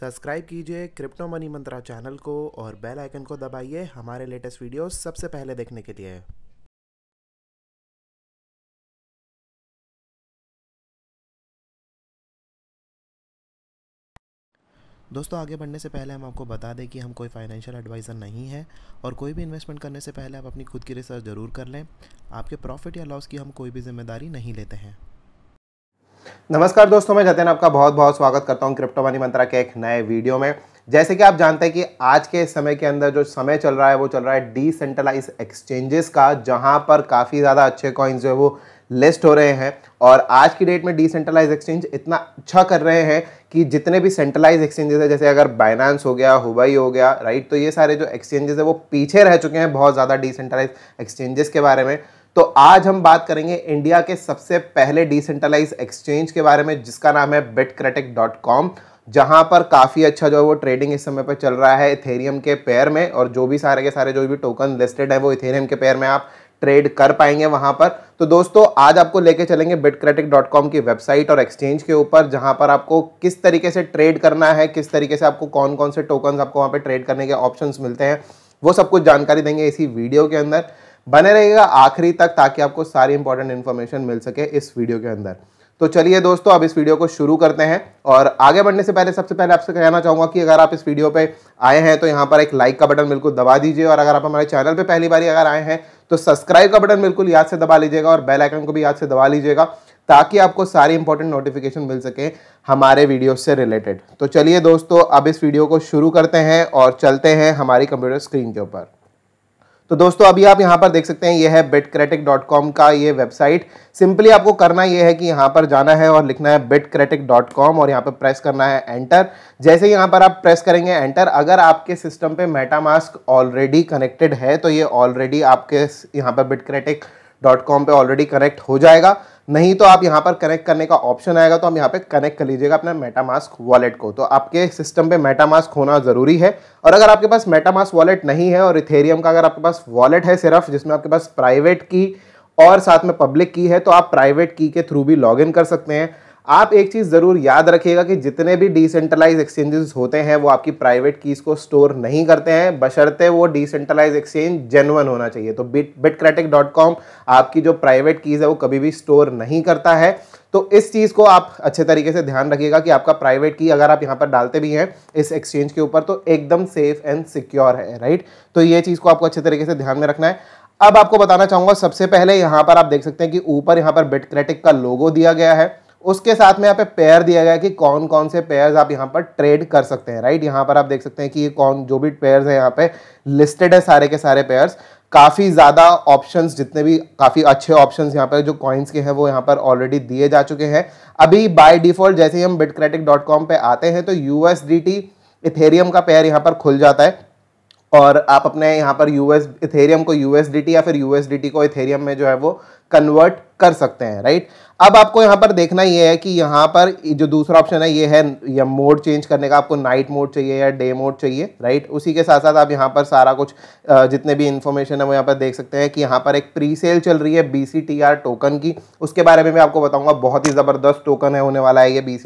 subscribe कीजिए crypto money मंत्रा channel को और बेल आइकन को दबाइए हमारे लेटेस्ट वीडियो सबसे पहले देखने के लिए दोस्तों आगे बढ़ने से पहले हम आपको बता दें कि हम कोई फाइनेंशियल एडवाइज़र नहीं है और कोई भी इन्वेस्टमेंट करने से पहले आप अपनी खुद की रिसर्च ज़रूर कर लें आपके प्रॉफिट या लॉस की हम कोई भी जिम्मेदारी नहीं लेते हैं नमस्कार दोस्तों मैं जतन आपका बहुत बहुत स्वागत करता हूँ क्रिप्टो मनी मंत्रा के एक नए वीडियो में जैसे कि आप जानते हैं कि आज के समय के अंदर जो समय चल रहा है वो चल रहा है डिसेंट्रलाइज एक्सचेंजेस का जहाँ पर काफ़ी ज़्यादा अच्छे कॉइन्स जो है वो लिस्ट हो रहे हैं और आज की डेट में डिसेंट्रलाइज एक्सचेंज इतना अच्छा कर रहे हैं कि जितने भी सेंट्रलाइज एक्सचेंजेस है जैसे अगर बाइनांस हो गया हुबई हो गया राइट तो ये सारे जो एक्सचेंजेस है वो पीछे रह चुके हैं बहुत ज़्यादा डिसेंट्रलाइज एक्सचेंजेस के बारे में तो आज हम बात करेंगे इंडिया के सबसे पहले डिसेंट्रलाइज एक्सचेंज के बारे में जिसका नाम है बिटक्रेटिक डॉट कॉम जहाँ पर काफ़ी अच्छा जो है वो ट्रेडिंग इस समय पर चल रहा है इथेरियम के पेयर में और जो भी सारे के सारे जो भी टोकन लिस्टेड है वो इथेरियम के पेयर में आप ट्रेड कर पाएंगे वहाँ पर तो दोस्तों आज आपको लेके चलेंगे बिटक्रेटिक डॉट कॉम की वेबसाइट और एक्सचेंज के ऊपर जहाँ पर आपको किस तरीके से ट्रेड करना है किस तरीके से आपको कौन कौन से टोकन आपको वहाँ पर ट्रेड करने के ऑप्शन मिलते हैं वो सब कुछ जानकारी देंगे इसी वीडियो के अंदर बने रहिएगा आखिरी तक ताकि आपको सारी इंपॉर्टेंट इन्फॉर्मेशन मिल सके इस वीडियो के अंदर तो चलिए दोस्तों अब इस वीडियो को शुरू करते हैं और आगे बढ़ने से पहले सबसे पहले आपसे कहना चाहूंगा कि अगर आप इस वीडियो पे आए हैं तो यहाँ पर एक लाइक का बटन बिल्कुल दबा दीजिए और अगर आप हमारे चैनल पे पहली बार अगर आए हैं तो सब्सक्राइब का बटन बिल्कुल याद से दबा लीजिएगा और बेल आइकन को भी याद से दबा लीजिएगा ताकि आपको सारी इंपॉर्टेंट नोटिफिकेशन मिल सके हमारे वीडियो से रिलेटेड तो चलिए दोस्तों अब इस वीडियो को शुरू करते हैं और चलते हैं हमारी कंप्यूटर स्क्रीन के ऊपर तो दोस्तों अभी आप यहाँ पर देख सकते हैं ये है bitcritic.com डॉट कॉम का ये वेबसाइट सिंपली आपको करना ये है कि यहाँ पर जाना है और लिखना है bitcritic.com डॉट कॉम और यहाँ पर प्रेस करना है एंटर जैसे यहाँ पर आप प्रेस करेंगे एंटर अगर आपके सिस्टम पे मेटामास्क ऑलरेडी कनेक्टेड है तो ये ऑलरेडी आपके यहाँ पर bitcritic.com डॉट कॉम पर ऑलरेडी कनेक्ट हो जाएगा नहीं तो आप यहाँ पर कनेक्ट करने का ऑप्शन आएगा तो हम यहाँ पे कनेक्ट कर लीजिएगा अपना मेटामास्क वॉलेट को तो आपके सिस्टम पे मेटामास्क होना ज़रूरी है और अगर आपके पास मेटामास्क वॉलेट नहीं है और इथेरियम का अगर आपके पास वॉलेट है सिर्फ जिसमें आपके पास प्राइवेट की और साथ में पब्लिक की है तो आप प्राइवेट की के थ्रू भी इन कर सकते हैं आप एक चीज़ ज़रूर याद रखिएगा कि जितने भी डिसेंट्रलाइज एक्सचेंजेस होते हैं वो आपकी प्राइवेट कीज़ को स्टोर नहीं करते हैं बशर्ते वो डिसेंट्रलाइज एक्सचेंज जेनवन होना चाहिए तो बिट बिटक्रैटिक डॉट कॉम आपकी जो प्राइवेट कीज़ है वो कभी भी स्टोर नहीं करता है तो इस चीज़ को आप अच्छे तरीके से ध्यान रखिएगा कि आपका प्राइवेट की अगर आप यहाँ पर डालते भी हैं इस एक्सचेंज के ऊपर तो एकदम सेफ एंड सिक्योर है राइट तो ये चीज़ को आपको अच्छे तरीके से ध्यान में रखना है अब आपको बताना चाहूँगा सबसे पहले यहाँ पर आप देख सकते हैं कि ऊपर यहाँ पर बिटक्रेटिक का लोगो दिया गया है उसके साथ में यहाँ पे पेयर दिया गया कि कौन कौन से पेयर्स आप यहाँ पर ट्रेड कर सकते हैं राइट यहाँ पर आप देख सकते हैं कि ये कौन जो भी पेयर्स हैं यहाँ पे लिस्टेड है सारे के सारे पेयर्स काफ़ी ज़्यादा ऑप्शंस जितने भी काफ़ी अच्छे ऑप्शंस यहाँ पर जो कॉइन्स के हैं वो यहाँ पर ऑलरेडी दिए जा चुके हैं अभी बाय डिफ़ॉल्ट जैसे ही हम बिटक्रेटिक डॉट कॉम पर आते हैं तो यू टी इथेरियम का पेयर यहाँ पर खुल जाता है और आप अपने यहाँ पर यूएस इथेरियम को यूएसडीटी या फिर यूएसडीटी को इथेरियम में जो है वो कन्वर्ट कर सकते हैं राइट अब आपको यहाँ पर देखना ये है कि यहाँ पर जो दूसरा ऑप्शन है ये है या मोड चेंज करने का आपको नाइट मोड चाहिए या डे मोड चाहिए राइट उसी के साथ साथ आप यहाँ पर सारा कुछ जितने भी इन्फॉर्मेशन है वो यहाँ पर देख सकते हैं कि यहाँ पर एक प्री सेल चल रही है बी टोकन की उसके बारे में मैं आपको बताऊँगा बहुत ही ज़बरदस्त टोकन है होने वाला है ये B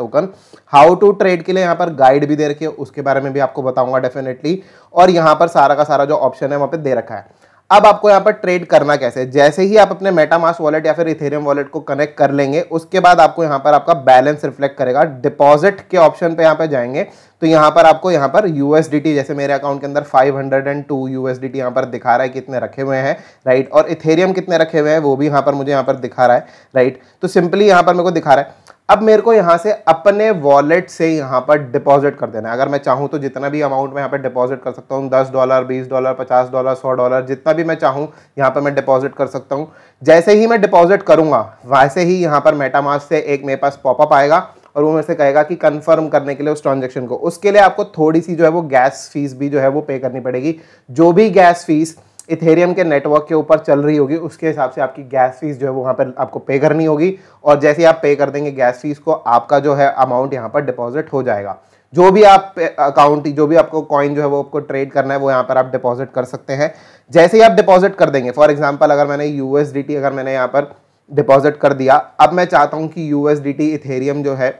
token how to trade के लिए यहाँ पर गाइड भी दे रखी है उसके बारे में भी आपको बताऊँगा डेफिनेटली और यहाँ पर सारा का सारा जो ऑप्शन है वहाँ पर दे रखा है अब आपको यहाँ पर ट्रेड करना कैसे जैसे ही आप अपने मेटामास वॉलेट या फिर इथेरियम वॉलेट को कनेक्ट कर लेंगे उसके बाद आपको यहाँ पर आपका बैलेंस रिफ्लेक्ट करेगा डिपॉजिट के ऑप्शन पे यहाँ पे जाएंगे तो यहाँ पर आपको यहाँ पर यूएसडीटी जैसे मेरे अकाउंट के अंदर 502 हंड्रेड एंड टू यूएसडीटी यहाँ पर दिखा रहा है कितने रखे हुए हैं राइट और इथेरियम कितने रखे हुए हैं वो भी यहाँ पर मुझे यहाँ पर दिखा रहा है राइट तो सिंपली यहाँ पर मेरे को दिखा रहा है अब मेरे को यहाँ से अपने वॉलेट से यहाँ पर डिपॉजिट कर देना है अगर मैं चाहूँ तो जितना भी अमाउंट मैं यहाँ पर डिपॉजिट कर सकता हूँ दस डॉलर बीस डॉलर पचास डॉलर सौ डॉलर जितना भी मैं चाहूँ यहाँ पर मैं डिपॉजिट कर सकता हूँ जैसे ही मैं डिपॉजिट करूँगा वैसे ही यहाँ पर मेटामास से एक मेरे पास पॉपअप आएगा और वो मेरे से कहेगा कि कन्फर्म करने के लिए उस ट्रांजेक्शन को उसके लिए आपको थोड़ी सी जो है वो गैस फीस भी जो है वो पे करनी पड़ेगी जो भी गैस फीस इथेरियम के नेटवर्क के ऊपर चल रही होगी उसके हिसाब से आपकी गैस फीस जो है वो वहाँ पर आपको पे करनी होगी और जैसे आप पे कर देंगे गैस फीस को आपका जो है अमाउंट यहाँ पर डिपॉजिट हो जाएगा जो भी आप अकाउंट जो भी आपको कॉइन जो है वो आपको ट्रेड करना है वो यहाँ पर आप डिपॉजिट कर सकते हैं जैसे ही आप डिपॉजिट कर देंगे फॉर एग्जाम्पल अगर मैंने यू अगर मैंने यहाँ पर डिपॉजिट कर दिया अब मैं चाहता हूँ कि यूएसडीटी इथेरियम जो है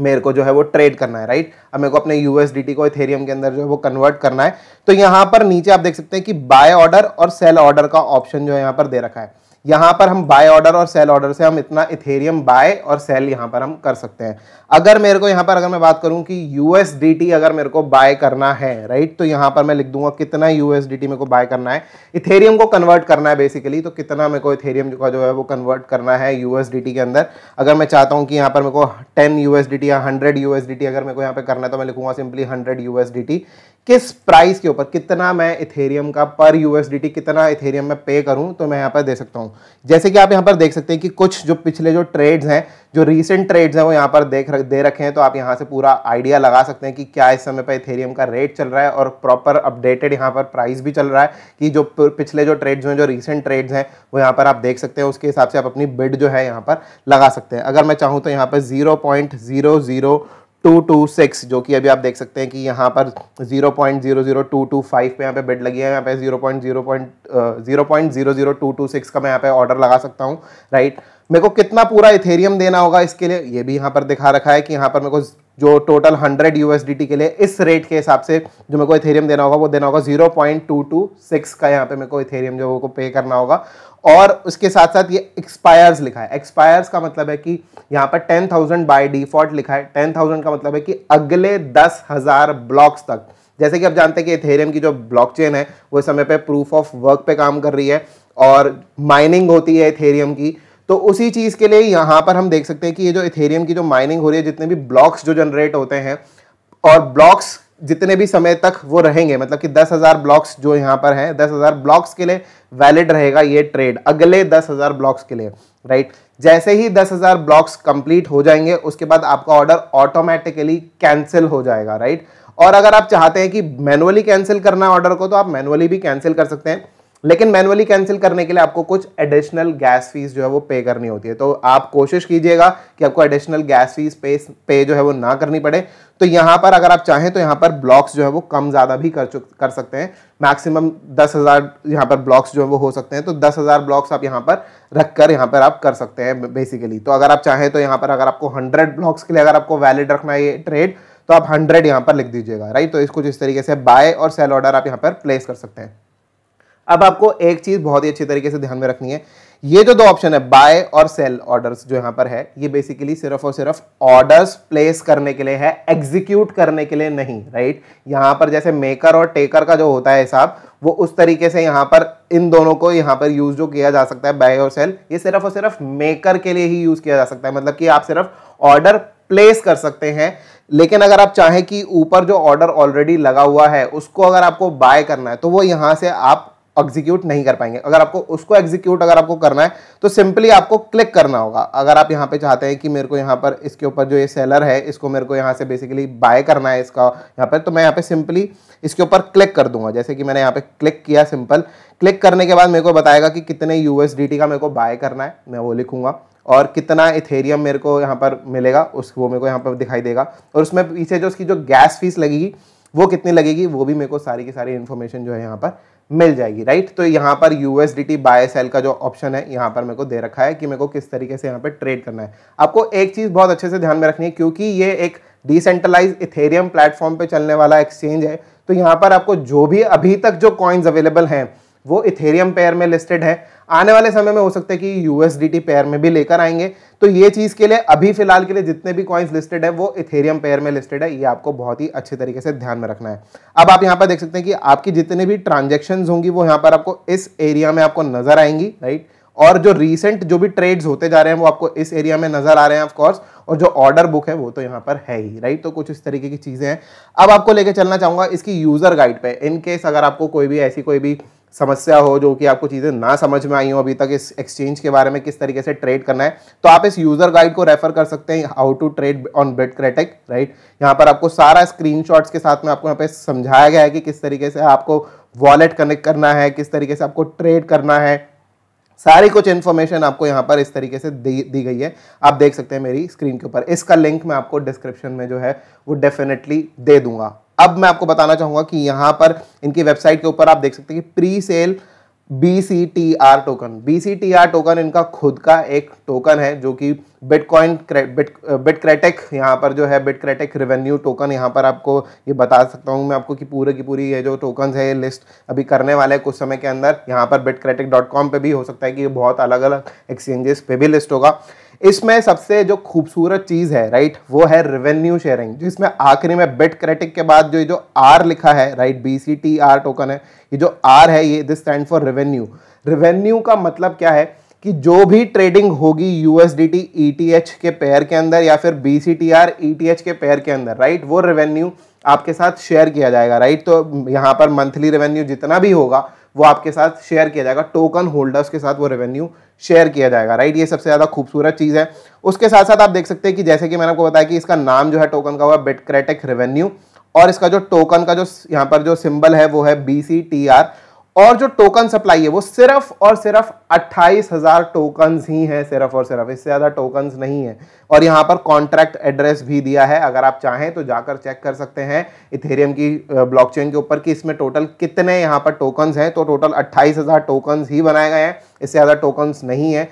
मेरे को जो है वो ट्रेड करना है राइट अब मेरे को अपने यूएसडीटी को इथेरियम के अंदर जो है वो कन्वर्ट करना है तो यहाँ पर नीचे आप देख सकते हैं कि बाय ऑर्डर और सेल ऑर्डर का ऑप्शन जो है यहाँ पर दे रखा है यहाँ पर हम बाय ऑर्डर और सेल ऑर्डर से हम इतना इथेरियम बाय और सेल यहाँ पर हम कर सकते हैं अगर मेरे को यहाँ पर अगर मैं बात करूँ कि यूएसडीटी अगर मेरे को बाय करना है राइट तो यहाँ पर मैं लिख दूंगा कितना यूएसडीटी मेरे को बाय करना है इथेरियम को कन्वर्ट करना है बेसिकली तो कितना मेरे को इथेरियम का जो है वो कन्वर्ट करना है यूएसडीटी के अंदर अगर मैं चाहता हूँ कि यहाँ पर मेरे को टेन यू या हंड्रेड यू अगर मेरे को यहाँ पर करना है तो मैं लिखूंगा सिंपली हंड्रेड यू किस प्राइस के ऊपर कितना मैं इथेरियम का पर यूएसडीटी कितना इथेरियम में पे करूँ तो मैं यहाँ पर दे सकता हूँ हूँ जैसे कि आप यहाँ पर देख सकते हैं कि कुछ जो पिछले जो ट्रेड्स हैं जो रीसेंट ट्रेड्स हैं वो यहाँ पर देख रख दे रखे हैं तो आप यहाँ से पूरा आइडिया लगा सकते हैं कि क्या इस समय पर इथेरियम का रेट चल रहा है और प्रॉपर अपडेटेड यहाँ पर प्राइस भी चल रहा है कि जो पिछले जो ट्रेड्स हैं जो रिसेंट ट्रेड्स हैं वो यहाँ पर आप देख सकते हैं उसके हिसाब से आप अपनी बिड जो है यहाँ पर लगा सकते हैं अगर मैं चाहूँ तो यहाँ पर ज़ीरो 226 जो कि अभी आप देख सकते हैं कि यहाँ पर 0.00225 पे यहाँ पे बेड लगी है यहाँ पे सिक्स का मैं यहाँ पे ऑर्डर लगा सकता हूँ राइट मेरे को कितना पूरा इथेरियम देना होगा इसके लिए ये भी यहाँ पर दिखा रखा है कि यहाँ पर मेरे को जो टोटल 100 यूएसडीटी के लिए इस रेट के हिसाब से जो मेरे को इथेरियम देना होगा वो देना होगा 0.226 का यहाँ पे मेरे को इथेरियम जो को पे करना होगा और उसके साथ साथ ये एक्सपायर्स लिखा है एक्सपायर्स का मतलब है कि यहाँ पर 10,000 बाय डिफॉल्ट लिखा है 10,000 का मतलब है कि अगले हज़ार ब्लॉक्स तक जैसे कि आप जानते हैं कि इथेरियम की जो ब्लॉकचेन है वो समय पे प्रूफ ऑफ वर्क पे काम कर रही है और माइनिंग होती है इथेरियम की तो उसी चीज़ के लिए यहां पर हम देख सकते हैं कि ये जो इथेरियम की जो माइनिंग हो रही है जितने भी ब्लॉक्स जो जनरेट होते हैं और ब्लॉक्स जितने भी समय तक वो रहेंगे मतलब कि दस हज़ार ब्लॉक्स जो यहाँ पर हैं दस हज़ार ब्लॉक्स के लिए वैलिड रहेगा ये ट्रेड अगले दस हज़ार ब्लॉक्स के लिए राइट जैसे ही दस हज़ार ब्लॉक्स कंप्लीट हो जाएंगे उसके बाद आपका ऑर्डर ऑटोमेटिकली कैंसिल हो जाएगा राइट और अगर आप चाहते हैं कि मैनुअली कैंसिल करना ऑर्डर को तो आप मैनुअली भी कैंसिल कर सकते हैं लेकिन मैनुअली कैंसिल करने के लिए आपको कुछ एडिशनल गैस फीस जो है वो पे करनी होती है तो आप कोशिश कीजिएगा कि आपको एडिशनल गैस फीस पे पे जो है वो ना करनी पड़े तो यहाँ पर अगर आप चाहें तो यहाँ पर ब्लॉक्स जो है वो कम ज़्यादा भी कर चुक कर सकते हैं मैक्सिमम दस हज़ार यहाँ पर ब्लॉक्स जो है वो हो सकते हैं तो दस हज़ार ब्लॉक्स आप यहाँ पर रख कर यहाँ पर आप कर सकते हैं बेसिकली तो अगर आप चाहें तो यहाँ पर अगर आपको हंड्रेड ब्लॉक्स के लिए अगर आपको वैलिड रखना है ये ट्रेड तो आप हंड्रेड यहाँ पर लिख दीजिएगा राइट तो इसको जिस तरीके से बाय और सेल ऑर्डर आप यहाँ पर प्लेस कर सकते हैं अब आपको एक चीज़ बहुत ही अच्छी तरीके से ध्यान में रखनी है ये जो दो ऑप्शन है बाय और सेल ऑर्डर्स जो यहां पर है ये बेसिकली सिर्फ और सिर्फ ऑर्डर्स प्लेस करने के लिए है एग्जीक्यूट करने के लिए नहीं राइट यहां पर जैसे मेकर और टेकर का जो होता है हिसाब वो उस तरीके से यहां पर इन दोनों को यहां पर यूज जो किया जा सकता है बाय और सेल ये सिर्फ और सिर्फ मेकर के लिए ही यूज किया जा सकता है मतलब कि आप सिर्फ ऑर्डर प्लेस कर सकते हैं लेकिन अगर आप चाहें कि ऊपर जो ऑर्डर ऑलरेडी लगा हुआ है उसको अगर आपको बाय करना है तो वो यहां से आप एग्जीक्यूट नहीं कर पाएंगे अगर आपको उसको एग्जीक्यूट अगर आपको करना है तो सिंपली आपको क्लिक करना होगा अगर आप यहाँ पे चाहते हैं कि मेरे को यहाँ पर इसके ऊपर जो ये सेलर है इसको मेरे को यहाँ से बेसिकली बाय करना है इसका यहाँ पर तो मैं यहाँ पे सिंपली इसके ऊपर क्लिक कर दूंगा जैसे कि मैंने यहाँ पे क्लिक किया सिंपल क्लिक करने के बाद मेरे को बताएगा कि कितने यूएसडीटी का मेरे को बाय करना है मैं वो लिखूंगा और कितना इथेरियम मेरे को यहाँ पर मिलेगा उस वो मेरे को यहाँ पर दिखाई देगा और उसमें पीछे जो उसकी जो गैस फीस लगेगी वो कितनी लगेगी वो भी मेरे को सारी की सारी इन्फॉर्मेशन जो है यहाँ पर मिल जाएगी राइट तो यहाँ पर यूएसडीटी बाय सेल का जो ऑप्शन है यहाँ पर मेरे को दे रखा है कि मेरे को किस तरीके से यहाँ पर ट्रेड करना है आपको एक चीज़ बहुत अच्छे से ध्यान में रखनी है क्योंकि ये एक डिसेंट्रलाइज इथेरियम प्लेटफॉर्म पर चलने वाला एक्सचेंज है तो यहाँ पर आपको जो भी अभी तक जो कॉइन्स अवेलेबल हैं वो इथेरियम पेयर में लिस्टेड है आने वाले समय में हो सकता है कि यूएसडीटी पेयर में भी लेकर आएंगे तो ये चीज़ के लिए अभी फिलहाल के लिए जितने भी कॉइन्स लिस्टेड है वो इथेरियम पेयर में लिस्टेड है ये आपको बहुत ही अच्छे तरीके से ध्यान में रखना है अब आप यहाँ पर देख सकते हैं कि आपकी जितने भी ट्रांजेक्शन होंगी वो यहाँ पर आपको इस एरिया में आपको नजर आएंगी राइट और जो रिसेंट जो भी ट्रेड्स होते जा रहे हैं वो आपको इस एरिया में नजर आ रहे हैं ऑफकोर्स और जो ऑर्डर बुक है वो तो यहाँ पर है ही राइट तो कुछ इस तरीके की चीज़ें हैं अब आपको लेके चलना चाहूँगा इसकी यूज़र गाइड पे इन केस अगर आपको कोई भी ऐसी कोई भी समस्या हो जो कि आपको चीज़ें ना समझ में आई हो अभी तक इस एक्सचेंज के बारे में किस तरीके से ट्रेड करना है तो आप इस यूज़र गाइड को रेफर कर सकते हैं how to trade on Bitcritic right यहाँ पर आपको सारा स्क्रीनशॉट्स के साथ में आपको यहाँ पे समझाया गया है कि किस तरीके से आपको वॉलेट कनेक्ट करना है किस तरीके से आपको ट्रेड करना है सारी कुछ इन्फॉर्मेशन आपको यहाँ पर इस तरीके से दी दी गई है आप देख सकते हैं मेरी स्क्रीन के ऊपर इसका लिंक मैं आपको डिस्क्रिप्शन में जो है वो डेफिनेटली दे दूंगा अब मैं आपको बताना चाहूंगा कि यहाँ पर इनकी वेबसाइट के ऊपर आप देख सकते हैं कि pre sale B C T R token B C T R token इनका खुद का एक टोकन है जो कि बिटकॉइन बिट क्रेटिक यहाँ पर जो है क्रेटिक रेवेन्यू टोकन यहाँ पर आपको ये बता सकता हूँ मैं आपको कि पूरे की पूरी ये जो टोकन है ये लिस्ट अभी करने वाले हैं कुछ समय के अंदर यहाँ पर क्रेटिक डॉट कॉम पर भी हो सकता है कि ये बहुत अलग अलग एक्सचेंजेस पे भी लिस्ट होगा इसमें सबसे जो खूबसूरत चीज़ है राइट वो है रेवेन्यू शेयरिंग जिसमें आखिरी में बिट क्रेटिक के बाद जो जो आर लिखा है right B C T R token है ये जो आर है ये this stand for revenue revenue का मतलब क्या है कि जो भी ट्रेडिंग होगी U S D T E T H के पेयर के अंदर या फिर B C T R E T H के पेयर के अंदर राइट वो रेवेन्यू आपके साथ शेयर किया जाएगा राइट तो यहाँ पर मंथली रेवेन्यू जितना भी होगा वो आपके साथ शेयर किया जाएगा टोकन होल्डर्स के साथ वो रेवेन्यू शेयर किया जाएगा राइट ये सबसे ज़्यादा खूबसूरत चीज़ है उसके साथ साथ आप देख सकते हैं कि जैसे कि मैंने आपको बताया कि इसका नाम जो है टोकन का हुआ बिटक्रेटिक रेवेन्यू और इसका जो टोकन का जो यहाँ पर जो सिंबल है वो है बी सी टी आर और जो टोकन सप्लाई है वो सिर्फ और सिर्फ अट्ठाईस हजार टोकन ही हैं सिर्फ और सिर्फ इससे ज़्यादा टोकन नहीं है और यहाँ पर कॉन्ट्रैक्ट एड्रेस भी दिया है अगर आप चाहें तो जाकर चेक कर सकते हैं इथेरियम की ब्लॉकचेन के ऊपर कि इसमें टोटल कितने यहां पर टोकन हैं तो टोटल अट्ठाईस हज़ार टोकन ही बनाए गए हैं इससे ज़्यादा टोकन्स नहीं है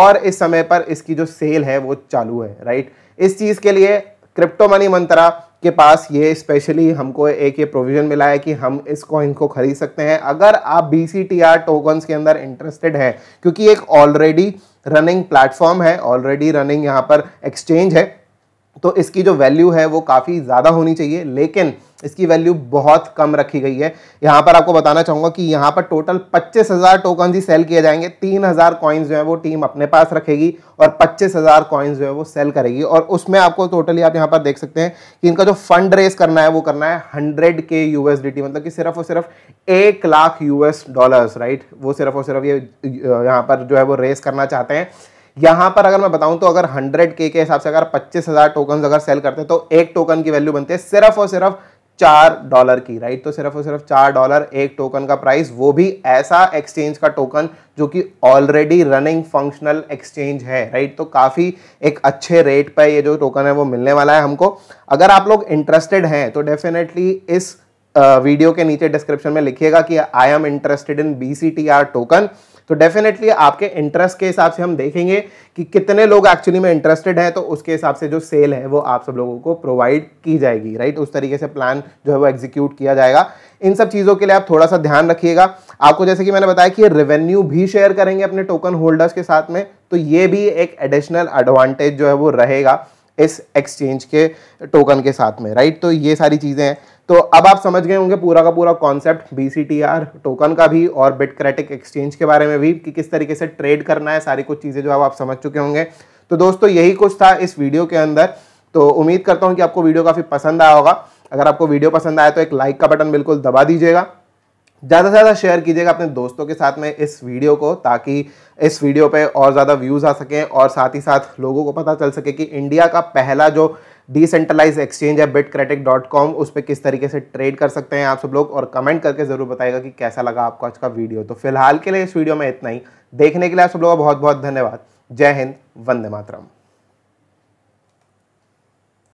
और इस समय पर इसकी जो सेल है वो चालू है राइट इस चीज़ के लिए क्रिप्टो मनी मंत्रा के पास ये स्पेशली हमको एक ये प्रोविज़न मिला है कि हम इस कॉइन को खरीद सकते हैं अगर आप B C T R tokens के अंदर इंटरेस्टेड हैं क्योंकि एक ऑलरेडी रनिंग प्लेटफॉर्म है ऑलरेडी रनिंग यहाँ पर एक्सचेंज है तो इसकी जो वैल्यू है वो काफ़ी ज़्यादा होनी चाहिए लेकिन इसकी वैल्यू बहुत कम रखी गई है यहाँ पर आपको बताना चाहूँगा कि यहाँ पर टोटल पच्चीस हज़ार टोकन ही सेल किए जाएंगे तीन हज़ार कॉइन्स जो है वो टीम अपने पास रखेगी और पच्चीस हज़ार कॉइन्स जो है वो सेल करेगी और उसमें आपको टोटली आप यहाँ पर देख सकते हैं कि इनका जो फंड रेस करना है वो करना है हंड्रेड के यू मतलब कि सिर्फ और सिर्फ एक लाख यू डॉलर्स राइट वो सिर्फ और सिर्फ ये यहाँ पर जो है वो रेस करना चाहते हैं यहाँ पर अगर मैं बताऊं तो अगर 100 के के हिसाब से अगर 25,000 टोकन अगर सेल करते हैं तो एक टोकन की वैल्यू बनती है सिर्फ और सिर्फ चार डॉलर की राइट तो सिर्फ और सिर्फ चार डॉलर एक टोकन का प्राइस वो भी ऐसा एक्सचेंज का टोकन जो कि ऑलरेडी रनिंग फंक्शनल एक्सचेंज है राइट तो काफ़ी एक अच्छे रेट पर ये जो टोकन है वो मिलने वाला है हमको अगर आप लोग इंटरेस्टेड हैं तो डेफिनेटली इस वीडियो के नीचे डिस्क्रिप्शन में लिखिएगा कि I am interested in B C T R token तो डेफिनेटली आपके इंटरेस्ट के हिसाब से हम देखेंगे कि कितने लोग एक्चुअली में इंटरेस्टेड हैं तो उसके हिसाब से जो सेल है वो आप सब लोगों को प्रोवाइड की जाएगी राइट उस तरीके से प्लान जो है वो एग्जीक्यूट किया जाएगा इन सब चीज़ों के लिए आप थोड़ा सा ध्यान रखिएगा आपको जैसे कि मैंने बताया कि रेवेन्यू भी शेयर करेंगे अपने टोकन होल्डर्स के साथ में तो ये भी एक एडिशनल एडवांटेज जो है वो रहेगा इस एक्सचेंज के टोकन के साथ में राइट तो ये सारी चीज़ें हैं तो अब आप समझ गए होंगे पूरा का पूरा कॉन्सेप्ट बी टोकन का भी और बिटक्रेटिक एक्सचेंज के बारे में भी कि किस तरीके से ट्रेड करना है सारी कुछ चीज़ें जो आप समझ चुके होंगे तो दोस्तों यही कुछ था इस वीडियो के अंदर तो उम्मीद करता हूँ कि आपको वीडियो काफ़ी पसंद आया होगा अगर आपको वीडियो पसंद आया तो एक लाइक का बटन बिल्कुल दबा दीजिएगा ज़्यादा से ज़्यादा शेयर कीजिएगा अपने दोस्तों के साथ में इस वीडियो को ताकि इस वीडियो पे और ज़्यादा व्यूज़ आ सकें और साथ ही साथ लोगों को पता चल सके कि इंडिया का पहला जो डिसेंट्रलाइज एक्सचेंज है बिट डॉट कॉम उस पर किस तरीके से ट्रेड कर सकते हैं आप सब लोग और कमेंट करके ज़रूर बताएगा कि कैसा लगा आपको आज का वीडियो तो फिलहाल के लिए इस वीडियो में इतना ही देखने के लिए आप सब लोगों का बहुत बहुत धन्यवाद जय हिंद वंदे मातरम